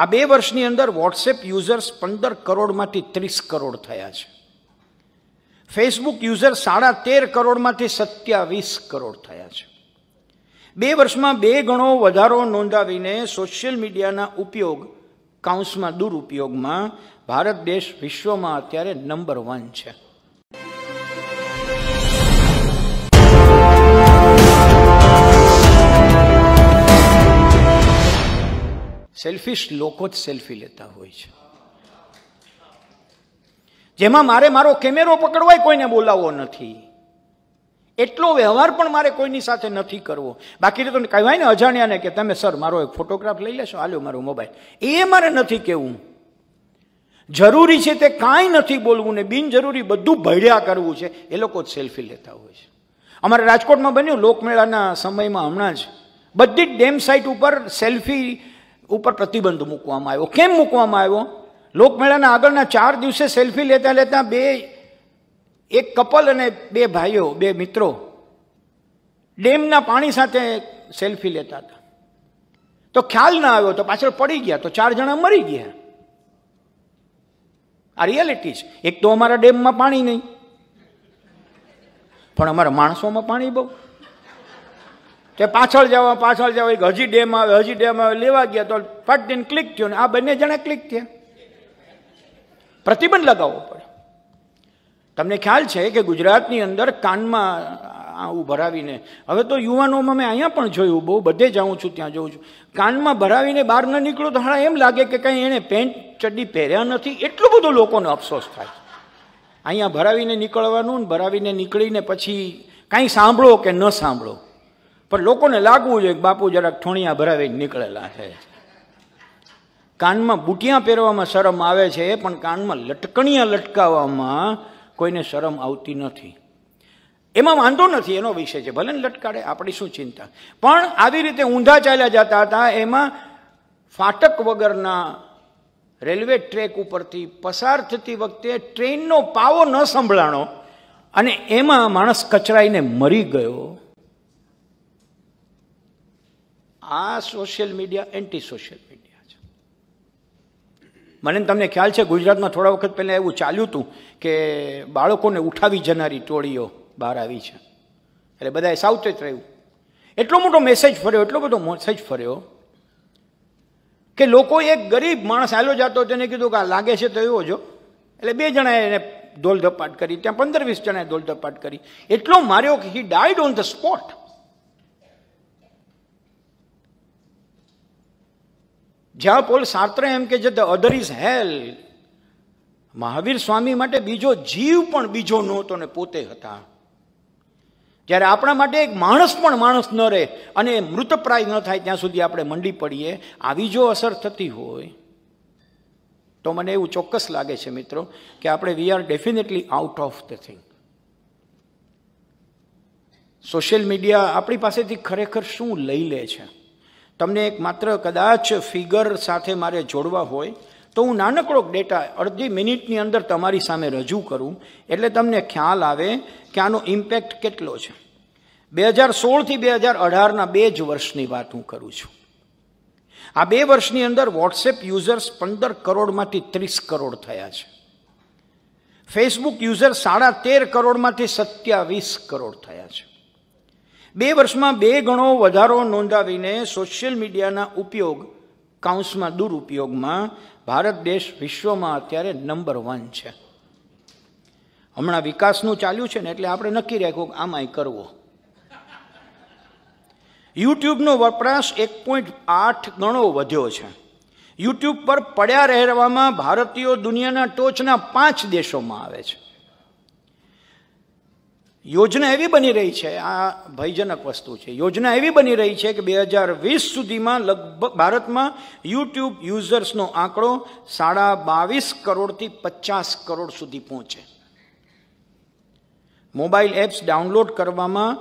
આ બે વર્ષની અંદર વોટ્સએપ યુઝર્સ પંદર કરોડમાંથી ત્રીસ કરોડ થયા છે ફેસબુક યુઝર સાડા તેર કરોડમાંથી સત્યાવીસ કરોડ થયા છે બે વર્ષમાં બે ગણો વધારો નોંધાવીને સોશિયલ મીડિયાના ઉપયોગ કાઉન્સમાં દુરુપયોગમાં ભારત દેશ વિશ્વમાં અત્યારે નંબર વન છે સેલ્ફીશ લોકો જ સેલ્ફી લેતા હોય છે જેમાં મારે મારો કેમેરો પકડવાય કોઈને બોલાવવો નથી એટલો વ્યવહાર પણ મારે કોઈની સાથે નથી કરવો બાકી તો કહેવાય ને અજાણ્યાને કે તમે સર મારો એક ફોટોગ્રાફ લઈ લેશો હાલ્યો મારો મોબાઈલ એ મારે નથી કેવું જરૂરી છે તે કાંઈ નથી બોલવું ને બિનજરૂરી બધું ભળ્યા કરવું છે એ લોકો જ સેલ્ફી લેતા હોય છે અમારે રાજકોટમાં બન્યું લોકમેળાના સમયમાં હમણાં જ બધી જ ડેમ સાઇટ ઉપર સેલ્ફી ઉપર પ્રતિબંધ મૂકવામાં આવ્યો કેમ મૂકવામાં આવ્યો લોકમેળાના આગળના ચાર દિવસે સેલ્ફી લેતા લેતા બે એક કપલ અને બે ભાઈઓ બે મિત્રો ડેમના પાણી સાથે સેલ્ફી લેતા હતા તો ખ્યાલ ના આવ્યો તો પાછળ પડી ગયા તો ચાર જણા મરી ગયા આ રિયાલિટી છે એક તો અમારા ડેમમાં પાણી નહીં પણ અમારા માણસોમાં પાણી બહુ તે પાછળ જવા પાછળ જવા એક હજી ડેમ આવે હજી ડેમ આવે લેવા ગયા તો ફટ દઈને ક્લિક થયો ને આ બંને જણા ક્લિક થયા પ્રતિબંધ લગાવવો પડે તમને ખ્યાલ છે કે ગુજરાતની અંદર કાનમાં આવું ભરાવીને હવે તો યુવાનોમાં મેં અહીંયા પણ જોયું બહુ બધે જાઉં છું ત્યાં જઉં છું કાનમાં ભરાવીને બહાર ન નીકળો તો હા એમ લાગે કે કંઈ એણે પેન્ટ ચડ્ડી પહેર્યા નથી એટલું બધું લોકોને અફસોસ થાય અહીંયા ભરાવીને નીકળવાનું ને ભરાવીને નીકળીને પછી કાંઈ સાંભળો કે ન સાંભળો પણ લોકોને લાગવું જોઈએ કે બાપુ જરાક ઠોણિયા ભરાવીને નીકળેલા છે કાનમાં બુટિયા પહેરવામાં શરમ આવે છે પણ કાનમાં લટકણિયા લટકાવવામાં કોઈને શરમ આવતી નથી એમાં વાંધો નથી એનો વિષય છે ભલે ને લટકાડે આપણી શું ચિંતા પણ આવી રીતે ઊંધા ચાલ્યા જતા હતા એમાં ફાટક વગરના રેલવે ટ્રેક ઉપરથી પસાર થતી વખતે ટ્રેનનો પાવો ન સંભળાણો અને એમાં માણસ કચરાઈને મરી ગયો આ social media anti social media છે મને તમને ખ્યાલ છે ગુજરાતમાં થોડા વખત પહેલાં એવું ચાલ્યું હતું કે બાળકોને ઉઠાવી જનારી ટોળીઓ બહાર આવી છે એટલે બધાએ સાવચેત રહ્યું એટલો મોટો મેસેજ ફર્યો એટલો બધો મેસેજ ફર્યો કે લોકો એક ગરીબ માણસ આલો જતો તેને કીધું કે આ લાગે છે તો એવો જો એટલે બે જણાએ એને ધોલધપાટ કરી ત્યાં પંદર વીસ જણાએ ધોલધપાટ કરી એટલો માર્યો કે he died on the spot જ્યાં પોલ સાર્ત્રે એમ કે છે the other is hell Mahavir Swami માટે બીજો જીવ પણ બીજો નહોતો ને પોતે હતા જ્યારે આપણા માટે એક માણસ પણ માણસ ન રહે અને મૃતપ્રાય ન થાય ત્યાં સુધી આપણે મંડી પડીએ આવી જો અસર થતી હોય તો મને એવું ચોક્કસ લાગે છે મિત્રો કે આપણે we are definitely out of the thing social media આપણી પાસેથી ખરેખર શું લઈ લે છે તમને એક માત્ર કદાચ ફિગર સાથે મારે જોડવા હોય તો હું નાનકડોક ડેટા અડધી મિનિટની અંદર તમારી સામે રજૂ કરું એટલે તમને ખ્યાલ આવે કે આનો ઇમ્પેક્ટ કેટલો છે બે હજાર સોળથી બે હજાર અઢારના બે જ વર્ષની વાત હું કરું છું આ બે વર્ષની અંદર વોટ્સએપ યુઝર્સ પંદર કરોડમાંથી ત્રીસ કરોડ થયા છે ફેસબુક યુઝર સાડા તેર કરોડમાંથી સત્યાવીસ કરોડ થયા છે બે વર્ષમાં બે ગણો વધારો નોંધાવીને સોશિયલ મીડિયાના ઉપયોગ કાઉન્સમાં દુરુપયોગમાં ભારત દેશ વિશ્વમાં અત્યારે નંબર વન છે હમણાં વિકાસનું ચાલ્યું છે ને એટલે આપણે નક્કી રાખ્યું કે આમાંય કરવો યુટ્યુબનો વપરાશ એક પોઈન્ટ આઠ ગણો વધ્યો છે યુટ્યુબ પર પડ્યા રહેવામાં ભારતીયો દુનિયાના ટોચના પાંચ દેશોમાં આવે છે યોજના એવી બની રહી છે આ ભયજનક વસ્તુ છે યોજના એવી બની રહી છે કે બે હજાર વીસ સુધીમાં લગભગ ભારતમાં યુટ્યુબ યુઝર્સનો આંકડો સાડા બાવીસ કરોડથી પચાસ કરોડ સુધી પહોંચે મોબાઈલ એપ્સ ડાઉનલોડ કરવામાં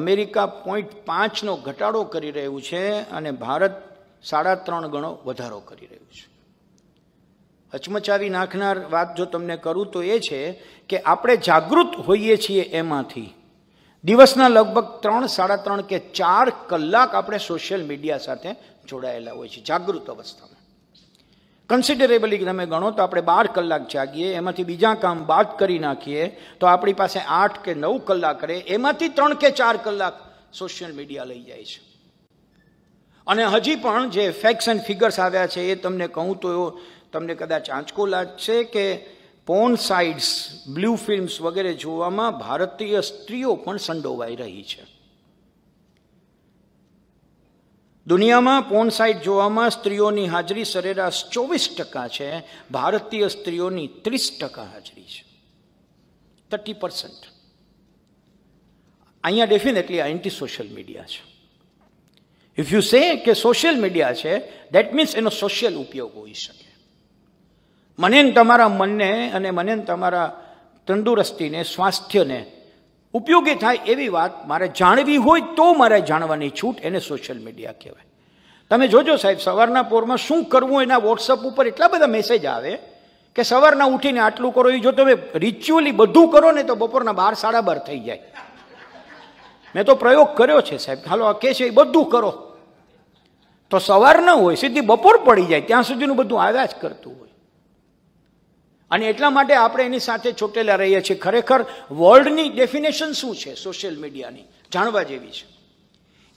અમેરિકા પોઈન્ટ પાંચનો ઘટાડો કરી રહ્યું છે અને ભારત સાડા ત્રણ ગણો વધારો કરી રહ્યું છે હચમચાવી નાખનાર વાત જો તમને કરું તો એ છે કે આપણે જાગૃત હોઈએ છીએ એમાંથી દિવસના લગભગ ત્રણ સાડા ત્રણ કે ચાર કલાક આપણે સોશિયલ મીડિયા સાથે જોડાયેલા હોય છે જાગૃત અવસ્થામાં કન્સિડરેબલી તમે ગણો તો આપણે બાર કલાક જાગીએ એમાંથી બીજા કામ બાદ કરી નાખીએ તો આપણી પાસે આઠ કે નવ કલાક રહે એમાંથી ત્રણ કે ચાર કલાક સોશિયલ મીડિયા લઈ જાય છે અને હજી પણ જે ફેક્સ એન્ડ ફિગર્સ આવ્યા છે એ તમને કહું તો તમને કદાચ આંચકો લાગશે કે પોન સાઇટ્સ બ્લુ ફિલ્મ્સ વગેરે જોવામાં ભારતીય સ્ત્રીઓ પણ સંડોવાઈ રહી છે દુનિયામાં પોન સાઇટ જોવામાં સ્ત્રીઓની હાજરી સરેરાશ ચોવીસ ટકા છે ભારતીય સ્ત્રીઓની ત્રીસ ટકા હાજરી છે થર્ટી પર્સન્ટ અહીંયા ડેફિનેટલી આ એન્ટી સોશિયલ મીડિયા છે ઇફ યુ સે કે સોશિયલ મીડિયા છે દેટ મીન્સ એનો સોશિયલ ઉપયોગ હોઈ શકે મને ને તમારા મનને અને મને ને તમારા તંદુરસ્તીને સ્વાસ્થ્યને ઉપયોગી થાય એવી વાત મારે જાણવી હોય તો મારે જાણવાની છૂટ એને સોશિયલ મીડિયા કહેવાય તમે જોજો સાહેબ સવારના પોરમાં શું કરવું એના વોટ્સઅપ ઉપર એટલા બધા મેસેજ આવે કે સવારના ઉઠીને આટલું કરો એ જો તમે રિચ્યુઅલી બધું કરો ને તો બપોરના બાર સાડા બાર થઈ જાય મેં તો પ્રયોગ કર્યો છે સાહેબ હાલો આ કે છે એ બધું કરો તો સવાર ન હોય સીધી બપોર પડી જાય ત્યાં સુધીનું બધું આવ્યા જ કરતું હોય અને એટલા માટે આપણે એની સાથે ચોટેલા રહીએ છીએ ખરેખર વર્લ્ડની ડેફિનેશન શું છે સોશિયલ મીડિયાની જાણવા જેવી છે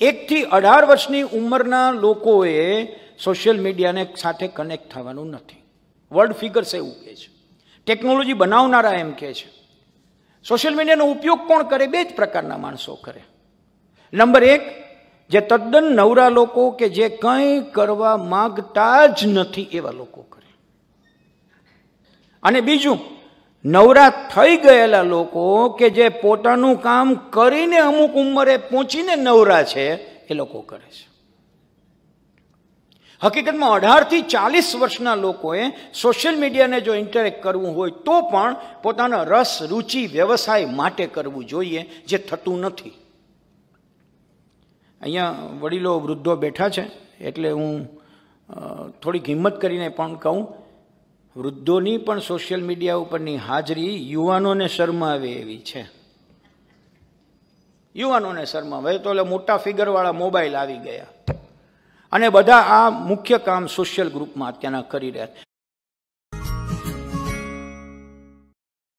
એકથી અઢાર વર્ષની ઉંમરના લોકોએ સોશિયલ મીડિયાને સાથે કનેક્ટ થવાનું નથી વર્લ્ડ ફિગર્સ એવું કહે છે ટેકનોલોજી બનાવનારા એમ કહે છે સોશિયલ મીડિયાનો ઉપયોગ કોણ કરે બે જ પ્રકારના માણસો કરે નંબર એક જે તદ્દન નવરા લોકો કે જે કંઈ કરવા માગતા જ નથી એવા લોકો કરે અને બીજું નવરા થઈ ગયેલા લોકો કે જે પોતાનું કામ કરીને અમુક ઉંમરે પહોંચીને નવરા છે એ લોકો કરે છે હકીકતમાં અઢારથી ચાલીસ વર્ષના લોકોએ સોશિયલ મીડિયાને જો ઇન્ટરેક્ટ કરવું હોય તો પણ પોતાના રસ રુચિ વ્યવસાય માટે કરવું જોઈએ જે થતું નથી અહીંયા વડીલો વૃદ્ધો બેઠા છે એટલે હું થોડીક હિંમત કરીને પણ કહું વૃદ્ધોની પણ સોશિયલ મીડિયા ઉપરની હાજરી યુવાનોને શરમાવે એવી છે યુવાનોને શરમાવે તો એટલે મોટા ફિગરવાળા મોબાઈલ આવી ગયા અને બધા આ મુખ્ય કામ સોશિયલ ગ્રુપમાં અત્યારના કરી રહ્યા